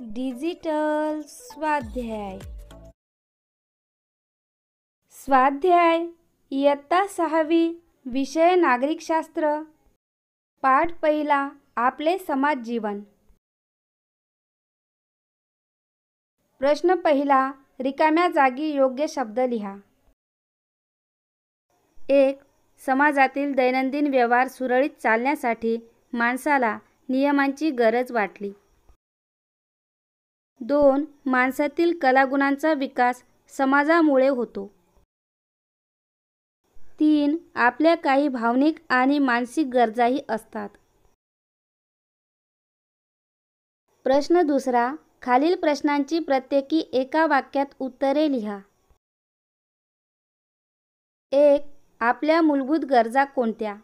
digital स्वाध्याय स्वाध्याय इयत्ता सहावी विषय शास्त्र पाठ पहिला आपले समाज जीवन प्रश्न पहिला रिकाम्या जागी योग्य शब्द लिहा एक समाजातील दैनंदिन व्यवहार सुरळीत चालण्यासाठी माणसाला नियमांची गरज वाटली दोन माणसातील कलागुणांचा विकास समाजामुळे होतो तीन आपल्या काही भावनिक आणि मानसिक गरजाही असतात प्रश्न दुसरा खालील प्रश्नांची प्रत्येकी एका वाक्यात उत्तरे लिहा एक आपल्या मूलभूत गरजा कोणत्या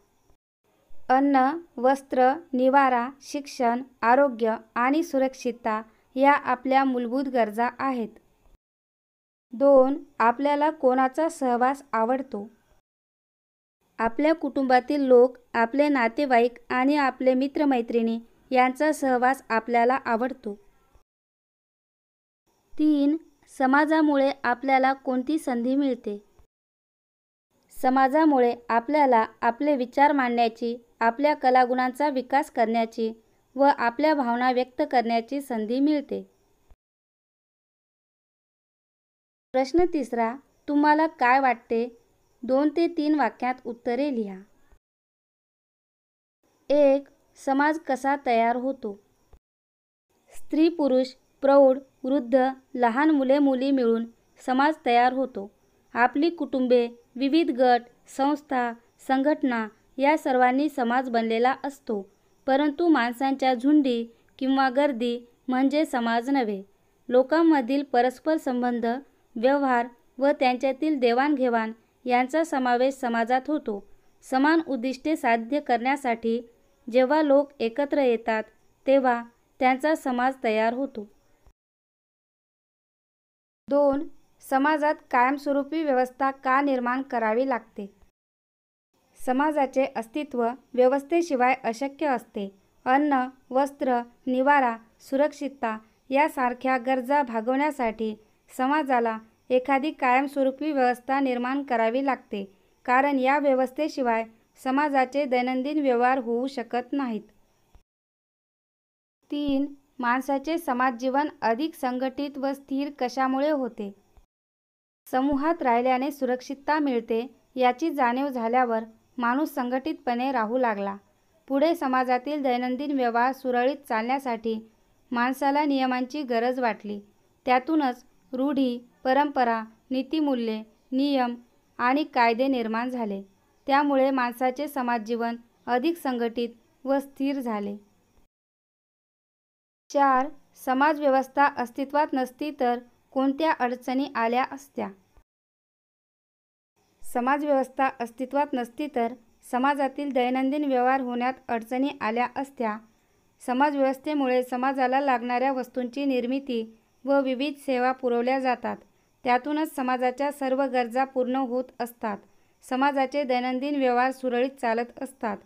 अन्न वस्त्र निवारा शिक्षण आरोग्य आणि सुरक्षितता या आपल्या मूलभूत गरजा आहेत दोन आपल्याला कोणाचा सहवास आवडतो आपल्या कुटुंबातील लोक आपले नातेवाईक आणि आपले मित्रमैत्रिणी यांचा सहवास आपल्याला आवडतो तीन समाजामुळे आपल्याला कोणती संधी मिळते समाजामुळे आपल्याला आपले विचार मांडण्याची आपल्या कलागुणांचा विकास करण्याची व आपल्या भावना व्यक्त करण्याची संधी मिळते प्रश्न तिसरा तुम्हाला काय वाटते दोन ते तीन वाक्यात उत्तरे लिहा एक समाज कसा तयार होतो स्त्री पुरुष प्रौढ वृद्ध लहान मुले मुली मिळून समाज तयार होतो आपली कुटुंबे विविध गट संस्था संघटना या सर्वांनी समाज बनलेला असतो परंतु माणसांच्या झुंडी किंवा गर्दी म्हणजे समाज नव्हे लोकांमधील परस्पर संबंध व्यवहार व त्यांच्यातील देवाणघेवाण यांचा समावेश समाजात होतो समान उद्दिष्टे साध्य करण्यासाठी जेव्हा लोक एकत्र येतात तेव्हा त्यांचा समाज तयार होतो दोन समाजात कायमस्वरूपी व्यवस्था का निर्माण करावी लागते समाजाचे अस्तित्व व्यवस्थेशिवाय अशक्य असते अन्न वस्त्र निवारा सुरक्षितता यासारख्या गरजा भागवण्यासाठी समाजाला एखादी कायमस्वरूपी व्यवस्था निर्माण करावी लागते कारण या व्यवस्थेशिवाय समाजाचे दैनंदिन व्यवहार होऊ शकत नाहीत तीन माणसाचे समाजजीवन अधिक संघटित व स्थिर कशामुळे होते समूहात राहिल्याने सुरक्षितता मिळते याची जाणीव झाल्यावर माणूस संघटितपणे राहू लागला पुढे समाजातील दैनंदिन व्यवहार सुरळीत चालण्यासाठी माणसाला नियमांची गरज वाटली त्यातूनच रूढी परंपरा नीतिमूल्ये नियम आणि कायदे निर्माण झाले त्यामुळे माणसाचे समाजजीवन अधिक संघटित व स्थिर झाले चार समाजव्यवस्था अस्तित्वात नसती तर कोणत्या अडचणी आल्या असत्या समाजव्यवस्था अस्तित्वात नसती तर समाजातील दैनंदिन व्यवहार होण्यात अडचणी आल्या असत्या समाजव्यवस्थेमुळे समाजाला लागणाऱ्या वस्तूंची निर्मिती व विविध सेवा पुरवल्या जातात त्यातूनच समाजाच्या सर्व गरजा पूर्ण होत असतात समाजाचे दैनंदिन व्यवहार सुरळीत चालत असतात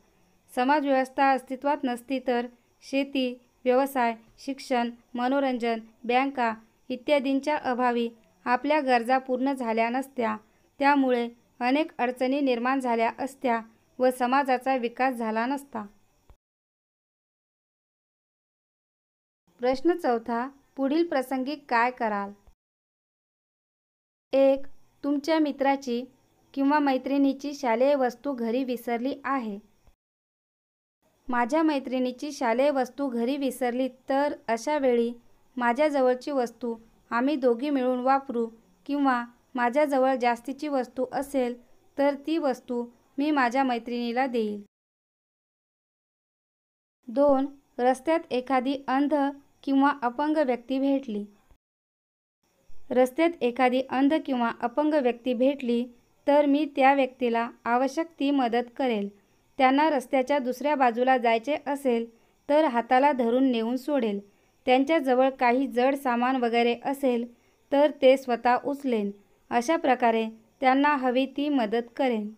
समाजव्यवस्था अस्तित्वात नसती तर शेती व्यवसाय शिक्षण मनोरंजन बँका इत्यादींच्या अभावी आपल्या गरजा पूर्ण झाल्या नसत्या त्यामुळे अनेक अडचणी निर्माण झाल्या असत्या व समाजाचा विकास झाला नसता प्रश्न चौथा पुढील प्रसंगी काय कराल एक तुमच्या मित्राची किंवा मैत्रिणीची शालेय वस्तू घरी विसरली आहे माझ्या मैत्रिणीची शालेय वस्तू घरी विसरली तर अशा वेळी माझ्याजवळची वस्तू आम्ही दोघी मिळून वापरू किंवा माझ्याजवळ जास्तीची वस्तू असेल तर ती वस्तू मी माझ्या मैत्रिणीला देईल दोन रस्त्यात एखादी अंध किंवा अपंग व्यक्ती भेटली रस्त्यात एखादी अंध किंवा अपंग व्यक्ती भेटली तर मी त्या व्यक्तीला आवश्यक ती मदत करेल त्यांना रस्त्याच्या दुसऱ्या बाजूला जायचे असेल तर हाताला धरून नेऊन सोडेल त्यांच्याजवळ काही जड सामान वगैरे असेल तर ते स्वतः उचलेन अशा प्रकारे त्यांना हवी ती मदत करेन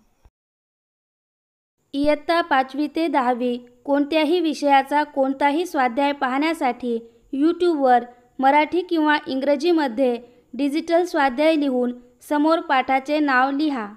इयत्ता पाचवी ते दहावी कोणत्याही विषयाचा कोणताही स्वाध्याय पाहण्यासाठी यूट्यूबवर मराठी किंवा इंग्रजीमध्ये डिजिटल स्वाध्याय लिहून समोर पाठाचे नाव लिहा